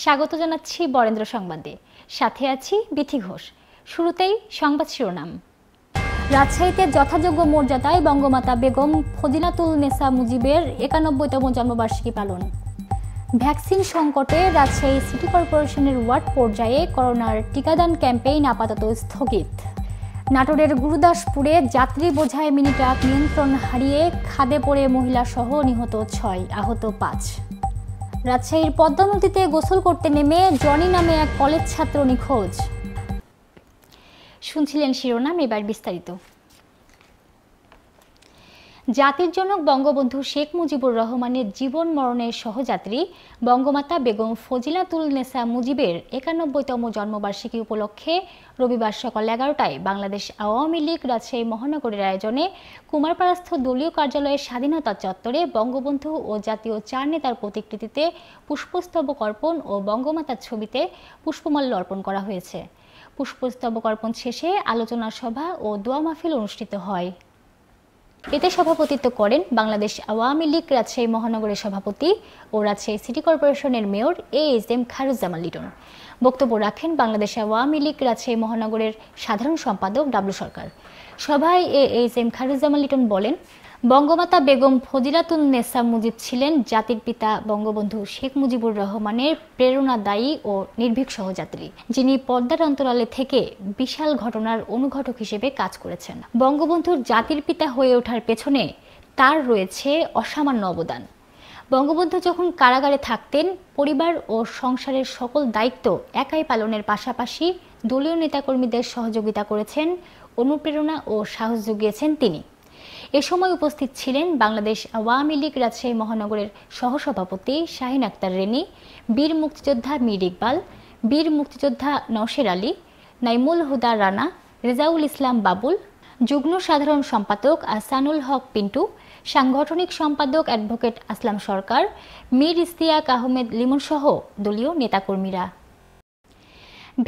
স্বাগত জানাচ্ছি বরেন্দ্র সংবাদে সাথে আছি বিথি ঘোষ শুরুতেই সংবাদ শিরোনাম রাজশাহীতে যথাযোগ্য মর্যাদায় বঙ্গমাতা বেগম ফজিলাতুল নেসা মুজিবের একানব্বইতম জন্মবার্ষিকী পালন ভ্যাকসিন সংকটে রাজশাহী সিটি কর্পোরেশনের ওয়ার্ড পর্যায়ে করোনার টিকাদান ক্যাম্পেইন আপাতত স্থগিত নাটোরের গুরুদাসপুরে যাত্রী বোঝায় মিনি নিয়ন্ত্রণ হারিয়ে খাদে পড়ে মহিলাসহ নিহত ছয় আহত পাঁচ রাজশাহীর পদ্মা নদীতে গোসল করতে নেমে জনি নামে এক কলেজ ছাত্র নিখোঁজ শুনছিলেন শিরোনাম এবার বিস্তারিত জাতির জনক বঙ্গবন্ধু শেখ মুজিবুর রহমানের জীবন মরণের সহযাত্রী বঙ্গমাতা বেগম ফজিলাতুল নেসা মুজিবের একানব্বইতম জন্মবার্ষিকী উপলক্ষে রবিবার সকাল এগারোটায় বাংলাদেশ আওয়ামী লীগ রাজশাহী মহানগরীর আয়োজনে কুমারপাড়াস্থ দলীয় কার্যালয়ের স্বাধীনতা চত্বরে বঙ্গবন্ধু ও জাতীয় চার নেতার প্রতিকৃতিতে পুষ্পস্তবক অর্পণ ও বঙ্গমাতার ছবিতে পুষ্পমাল্য অর্পণ করা হয়েছে পুষ্পস্তবক অর্পণ শেষে আলোচনা সভা ও দোয়া মাহফিল অনুষ্ঠিত হয় এতে সভাপতিত্ব করেন বাংলাদেশ আওয়ামী লীগ রাজশাহী মহানগরের সভাপতি ও রাজশাহী সিটি কর্পোরেশনের mayor A S M Khairuzzaman Liton বক্তব্য রাখেন বাংলাদেশ আওয়ামী লীগ রাজশাহী মহানগরের সাধারণ সম্পাদক ডাবলু সরকার সভায় A S M Khairuzzaman Liton বলেন বঙ্গমাতা বেগম ফজিলাতুন্নেসা মুজিব ছিলেন জাতির পিতা বঙ্গবন্ধু শেখ মুজিবুর রহমানের প্রেরণাদায়ী ও নির্ভীক সহযাত্রী যিনি পর্দার অন্তরালে থেকে বিশাল ঘটনার অনুঘটক হিসেবে কাজ করেছেন বঙ্গবন্ধুর জাতির পিতা হয়ে ওঠার পেছনে তার রয়েছে অসামান্য অবদান বঙ্গবন্ধু যখন কারাগারে থাকতেন পরিবার ও সংসারের সকল দায়িত্ব একাই পালনের পাশাপাশি দলীয় নেতাকর্মীদের সহযোগিতা করেছেন অনুপ্রেরণা ও সাহস জুগিয়েছেন তিনি এ সময় উপস্থিত ছিলেন বাংলাদেশ আওয়ামী লীগ রাজশাহী মহানগরের সহসভাপতি শাহিন আক্তার রেনি বীর মুক্তিযোদ্ধা মীর ইকবাল বীর মুক্তিযোদ্ধা নওশের আলী নাইমুল হুদা রানা রেজাউল ইসলাম বাবুল যুগ্ম সাধারণ সম্পাদক আসানুল হক পিন্টু সাংগঠনিক সম্পাদক অ্যাডভোকেট আসলাম সরকার মীর ইস্তিয়াক আহমেদ লিমন সহ দলীয় নেতাকর্মীরা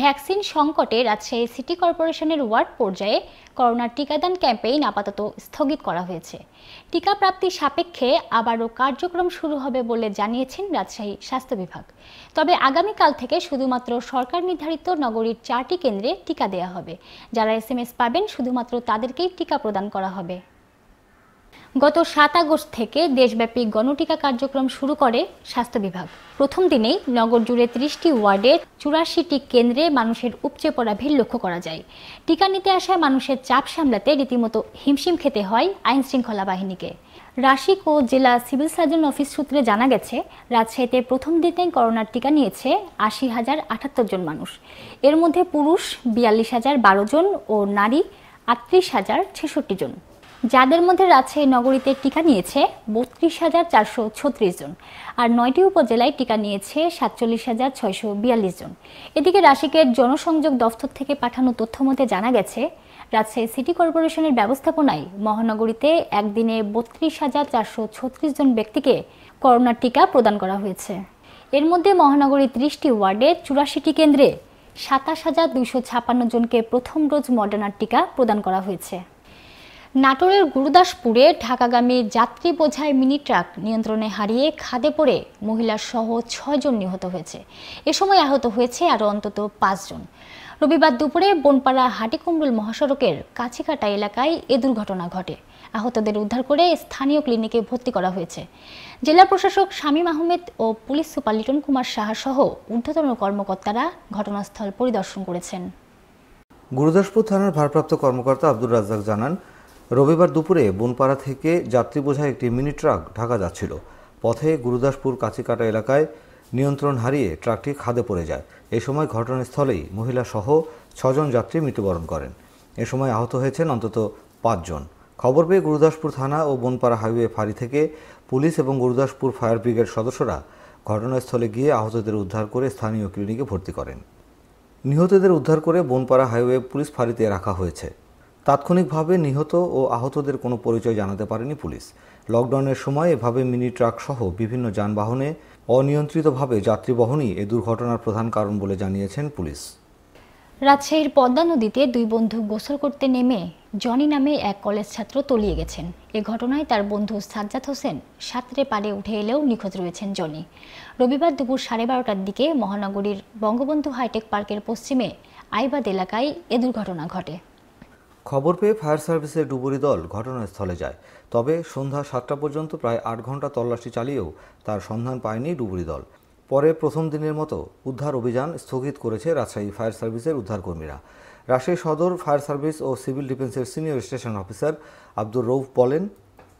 ভ্যাকসিন সংকটে রাজশাহী সিটি কর্পোরেশনের ওয়ার্ড পর্যায়ে করোনার টিকাদান ক্যাম্পেইন আপাতত স্থগিত করা হয়েছে টিকা প্রাপ্তির সাপেক্ষে আবারও কার্যক্রম শুরু হবে বলে জানিয়েছেন রাজশাহী স্বাস্থ্য বিভাগ তবে আগামীকাল থেকে শুধুমাত্র সরকার নির্ধারিত নগরীর চারটি কেন্দ্রে টিকা দেয়া হবে যারা এস পাবেন শুধুমাত্র তাদেরকেই টিকা প্রদান করা হবে গত সাত আগস্ট থেকে দেশব্যাপী গণটিকা কার্যক্রম শুরু করে স্বাস্থ্য বিভাগ প্রথম দিনেই নগর জুড়ে ত্রিশটি ওয়ার্ডের চুরাশিটি কেন্দ্রে মানুষের উপচে পড়া ভিড় লক্ষ্য করা যায় টিকা নিতে আসা মানুষের চাপ সামলাতে রীতিমতো হিমশিম খেতে হয় আইন শৃঙ্খলা বাহিনীকে রাশিক ও জেলা সিভিল সার্জন অফিস সূত্রে জানা গেছে রাজশাহীতে প্রথম দিনে করোনার টিকা নিয়েছে আশি হাজার আটাত্তর জন মানুষ এর মধ্যে পুরুষ বিয়াল্লিশ হাজার বারো জন ও নারী আটত্রিশ হাজার ছেষট্টি জন যাদের মধ্যে রাজশাহী নগরীতে টিকা নিয়েছে বত্রিশ হাজার চারশো ছত্রিশ জন আর নয়টি উপজেলায় টিকা নিয়েছে সাতচল্লিশ হাজার ছয়শো বিয়াল্লিশ জন এদিকে রাশিকের জনসংযোগ দফতর থেকে পাঠানো তথ্য মতে জানা গেছে রাজশাহী সিটি কর্পোরেশনের ব্যবস্থাপনায় মহানগরীতে একদিনে বত্রিশ হাজার চারশো ছত্রিশ জন ব্যক্তিকে করোনার টিকা প্রদান করা হয়েছে এর মধ্যে মহানগরীর ত্রিশটি ওয়ার্ডের চুরাশিটি কেন্দ্রে সাতাশ হাজার দুইশো ছাপান্ন জনকে প্রথম ডোজ মডার্নার টিকা প্রদান করা হয়েছে নাটোরের গুরুদাসপুরে ঢাকাগামী যাত্রী বোঝাই মিনি ট্রাক নিয়ন্ত্রণে হারিয়ে খাদে পড়ে মহিলাসহ ছয়জন নিহত হয়েছে এ সময় আহত হয়েছে আরও অন্তত পাঁচজন রবিবার দুপুরে বনপাড়া হাটিকুমরুল মহাসড়কের কাছিকাটা এলাকায় এ দুর্ঘটনা ঘটে আহতদের উদ্ধার করে স্থানীয় ক্লিনিকে ভর্তি করা হয়েছে জেলা প্রশাসক শামীম আহমেদ ও পুলিশ সুপার লিটন কুমার সাহা সহ ঊর্ধ্বতন কর্মকর্তারা ঘটনাস্থল পরিদর্শন করেছেন গুরুদাসপুর থানার ভারপ্রাপ্ত কর্মকর্তা আব্দুর রাজ্জাক জানান রবিবার দুপুরে বনপাড়া থেকে যাত্রী বোঝায় একটি মিনি ট্রাক ঢাকা যাচ্ছিল পথে গুরুদাসপুর কাচিকাটা এলাকায় নিয়ন্ত্রণ হারিয়ে ট্রাকটি খাদে পড়ে যায় এ সময় ঘটনাস্থলেই মহিলাসহ ছজন যাত্রী মৃত্যুবরণ করেন এ সময় আহত হয়েছেন অন্তত পাঁচজন খবর পেয়ে গুরুদাসপুর থানা ও বনপাড়া হাইওয়ে ফাঁড়ি থেকে পুলিশ এবং গুরুদাসপুর ফায়ার ব্রিগেড সদস্যরা ঘটনাস্থলে গিয়ে আহতদের উদ্ধার করে স্থানীয় ক্লিনিকে ভর্তি করেন নিহতদের উদ্ধার করে বনপাড়া হাইওয়ে পুলিশ ফাঁড়িতে রাখা হয়েছে তাৎক্ষণিকভাবে নিহত ও আহতদের কোনো পরিচয় জানাতে পারেনি পুলিশ লকডাউনের সময় এভাবে মিনি ট্রাক সহ বিভিন্ন যানবাহনে অনিয়ন্ত্রিতভাবে যাত্রী বহনই এ দুর্ঘটনার প্রধান কারণ বলে জানিয়েছেন পুলিশ রাজশাহীর পদ্মা নদীতে দুই বন্ধু গোসল করতে নেমে জনি নামে এক কলেজ ছাত্র তলিয়ে গেছেন এ ঘটনায় তার বন্ধু সাজ্জাদ হোসেন সাঁতরে পারে উঠে এলেও নিখোঁজ রয়েছেন জনি রবিবার দুপুর সাড়ে বারোটার দিকে মহানগরীর বঙ্গবন্ধু হাইটেক পার্কের পশ্চিমে আইবাদ এলাকায় এ দুর্ঘটনা ঘটে খবর পেয়ে ফায়ার সার্ভিসের ডুবুরি দল ঘটনাস্থলে যায় তবে সন্ধ্যা সাতটা পর্যন্ত প্রায় আট ঘন্টা তল্লাশি চালিয়েও তার সন্ধান পায়নি ডুবুরি দল পরে প্রথম দিনের মতো উদ্ধার অভিযান স্থগিত করেছে রাজশাহী ফায়ার সার্ভিসের উদ্ধারকর্মীরা রাজশাহী সদর ফায়ার সার্ভিস ও সিভিল ডিফেন্সের senior station officer Abdur Rouf বলেন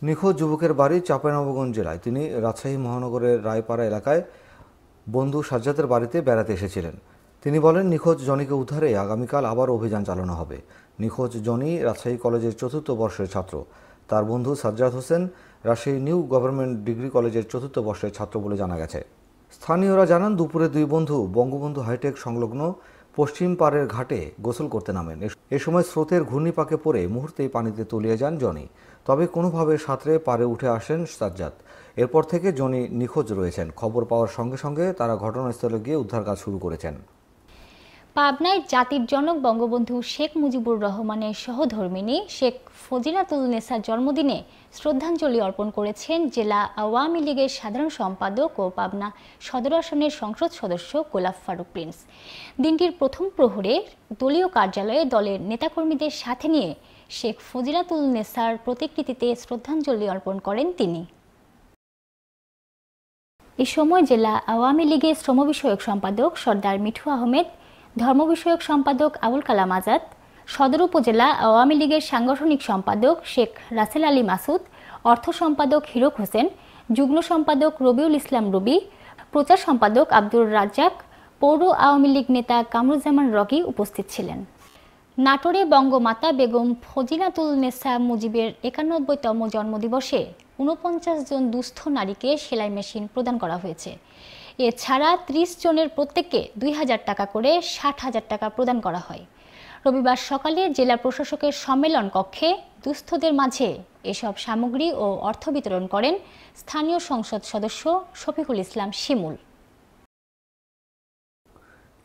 নিখোঁজ যুবকের বাড়ি চাঁপাইনবগঞ্জ জেলায় তিনি রাজশাহী মহানগরের রায়পাড়া এলাকায় বন্ধু সাজ্জাদের বাড়িতে বেড়াতে এসেছিলেন তিনি বলেন নিখোঁজ জনিকে উদ্ধারে আগামীকাল আবার অভিযান চালানো হবে নিখোঁজ জনি রাজশাহী কলেজের চতুর্থ বর্ষের ছাত্র তার বন্ধু Sajjad Hossain Rajshahi new government degree কলেজের চতুর্থ বর্ষের ছাত্র বলে জানা গেছে স্থানীয়রা জানান দুপুরে দুই বন্ধু বঙ্গবন্ধু হাইটেক সংলগ্ন পশ্চিম পাড়ের ঘাটে গোসল করতে নামেন এ সময় স্রোতের ঘূর্ণিপাকে পড়ে মুহূর্তেই পানিতে তলিয়ে যান জনি তবে কোনোভাবে সাঁতরে পারে উঠে আসেন সাজ্জাদ এরপর থেকে জনি নিখোঁজ রয়েছেন খবর পাওয়ার সঙ্গে সঙ্গে তারা ঘটনাস্থলে গিয়ে উদ্ধার কাজ শুরু করেছেন পাবনায় জাতির জনক বঙ্গবন্ধু শেখ মুজিবুর রহমানের সহধর্মিণী শেখ ফজিলাতুল নেসার জন্মদিনে শ্রদ্ধাঞ্জলি অর্পণ করেছেন জেলা আওয়ামী লীগের সাধারণ সম্পাদক ও পাবনা সদর আসনের সংসদ সদস্য গোলাপ ফারুক প্রিন্স দিনটির প্রথম প্রহরে দলীয় কার্যালয়ে দলের নেতাকর্মীদের সাথে নিয়ে শেখ ফজিলাতুল নেসার প্রতিকৃতিতে শ্রদ্ধাঞ্জলি অর্পণ করেন তিনি এ সময় জেলা আওয়ামী লীগের শ্রম বিষয়ক সম্পাদক সর্দার মিঠু আহমেদ ধর্ম বিষয়ক সম্পাদক আবুল কালাম আজাদ সদর উপজেলা আওয়ামী লীগের সাংগঠনিক সম্পাদক শেখ রাসেল আলী মাসুদ অর্থ সম্পাদক হিরক হোসেন যুগ্ম সম্পাদক রবিউল ইসলাম রবি প্রচার সম্পাদক আব্দুর রাজ্জাক পৌর আওয়ামী লীগ নেতা কামরুজ্জামান রকি উপস্থিত ছিলেন নাটোরে বঙ্গমাতা বেগম ফজিলাতুল নেসা মুজিবের একানব্বইতম জন্মদিবসে ঊনপঞ্চাশ জন দুস্থ নারীকে সেলাই মেশিন প্রদান করা হয়েছে এছাড়া ত্রিশ জনের প্রত্যেককে দুই হাজার টাকা করে ষাট হাজার টাকা প্রদান করা হয় রবিবার সকালে জেলা প্রশাসকের সম্মেলন কক্ষে দুস্থদের মাঝে এসব সামগ্রী ও অর্থ বিতরণ করেন স্থানীয় সংসদ সদস্য শফিকুল ইসলাম শিমুল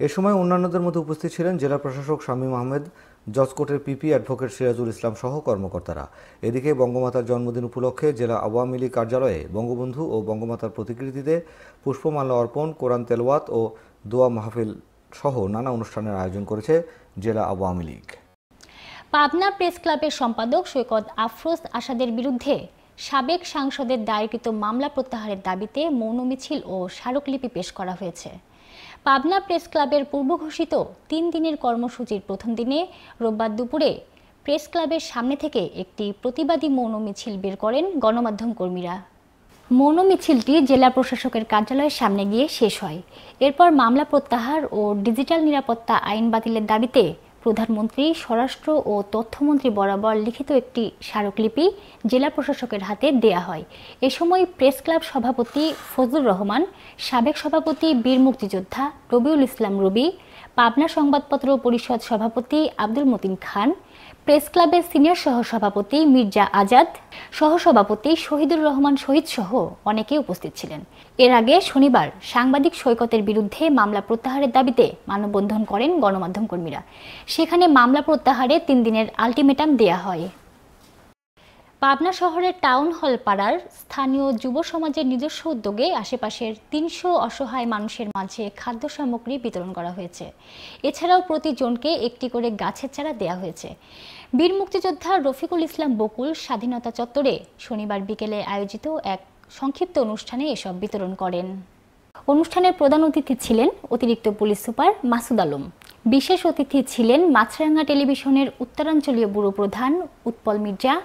এ সময় অন্যান্যদের মধ্যে উপস্থিত ছিলেন জেলা প্রশাসক শামীম আহমেদ জজকোটের পিপি অ্যাডভোকেট সিরাজুল ইসলাম সহ কর্মকর্তারা এদিকে বঙ্গমাতার জন্মদিন উপলক্ষে জেলা আওয়ামী লীগ কার্যালয়ে বঙ্গবন্ধু ও বঙ্গমাতার প্রতিকৃতিতে পুষ্পমাল্য অর্পণ কোরআন তেলওয়াত ও দোয়া মাহফিল সহ নানা অনুষ্ঠানের আয়োজন করেছে জেলা আওয়ামী লীগ পাবনা প্রেস ক্লাবের সম্পাদক সৈকত আফরোজ আসাদের বিরুদ্ধে সাবেক সাংসদের দায়েরকৃত মামলা প্রত্যাহারের দাবিতে মৌন মিছিল ও স্মারকলিপি পেশ করা হয়েছে পাবনা প্রেস ক্লাবের পূর্বঘোষিত তিন দিনের কর্মসূচির প্রথম দিনে রোববার দুপুরে প্রেস ক্লাবের সামনে থেকে একটি প্রতিবাদী মৌন মিছিল বের করেন গণমাধ্যম কর্মীরা মৌন মিছিলটি জেলা প্রশাসকের কার্যালয়ের সামনে গিয়ে শেষ হয় এরপর মামলা প্রত্যাহার ও ডিজিটাল নিরাপত্তা আইন বাতিলের দাবিতে প্রধানমন্ত্রী স্বরাষ্ট্র ও তথ্যমন্ত্রী বরাবর লিখিত একটি স্মারকলিপি জেলা প্রশাসকের হাতে দেয়া হয় এ সময় প্রেস ক্লাব সভাপতি ফজলুর রহমান সাবেক সভাপতি বীর মুক্তিযোদ্ধা রবিউল ইসলাম রবি পাবনা সংবাদপত্র পরিষদ সভাপতি আব্দুল মতিন খান প্রেস ক্লাবের সিনিয়র সহসভাপতি মির্জা আজাদ সহসভাপতি শহীদুর রহমান শহীদ সহ অনেকে উপস্থিত ছিলেন এর আগে শনিবার সাংবাদিক সৈকতের বিরুদ্ধে মামলা প্রত্যাহারের দাবিতে মানববন্ধন করেন গণমাধ্যম কর্মীরা সেখানে মামলা প্রত্যাহারে তিন দিনের আলটিমেটাম দেয়া হয় পাবনা শহরের টাউন হল পাড়ার স্থানীয় যুব সমাজের নিজস্ব উদ্যোগে আশেপাশের তিনশো অসহায় মানুষের মাঝে খাদ্য সামগ্রী বিতরণ করা হয়েছে এছাড়াও প্রতিজনকে একটি করে গাছের চারা দেয়া হয়েছে বীর মুক্তিযোদ্ধা রফিকুল ইসলাম বকুল স্বাধীনতা চত্বরে শনিবার বিকেলে আয়োজিত এক সংক্ষিপ্ত অনুষ্ঠানে এসব বিতরণ করেন অনুষ্ঠানের প্রধান অতিথি ছিলেন অতিরিক্ত পুলিশ সুপার মাসুদ আলম বিশেষ অতিথি ছিলেন মাছরাঙ্গা টেলিভিশনের উত্তরাঞ্চলীয় ব্যুরো প্রধান উৎপল মির্জা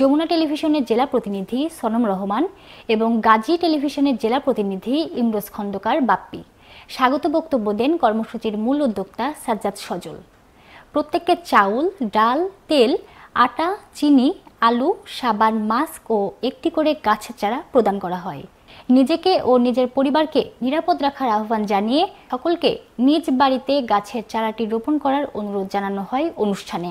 যমুনা টেলিভিশনের জেলা প্রতিনিধি সনম রহমান এবং গাজী টেলিভিশনের জেলা প্রতিনিধি ইমরোজ খন্দকার বাপ্পি স্বাগত বক্তব্য দেন কর্মসূচির মূল উদ্যোক্তা সাজ্জাদ সজল প্রত্যেককে চাউল ডাল তেল আটা চিনি আলু সাবান মাস্ক ও একটি করে গাছের চারা প্রদান করা হয় নিজেকে ও নিজের পরিবারকে নিরাপদ রাখার আহ্বান জানিয়ে সকলকে নিজ বাড়িতে গাছের চারাটি রোপণ করার অনুরোধ জানানো হয় অনুষ্ঠানে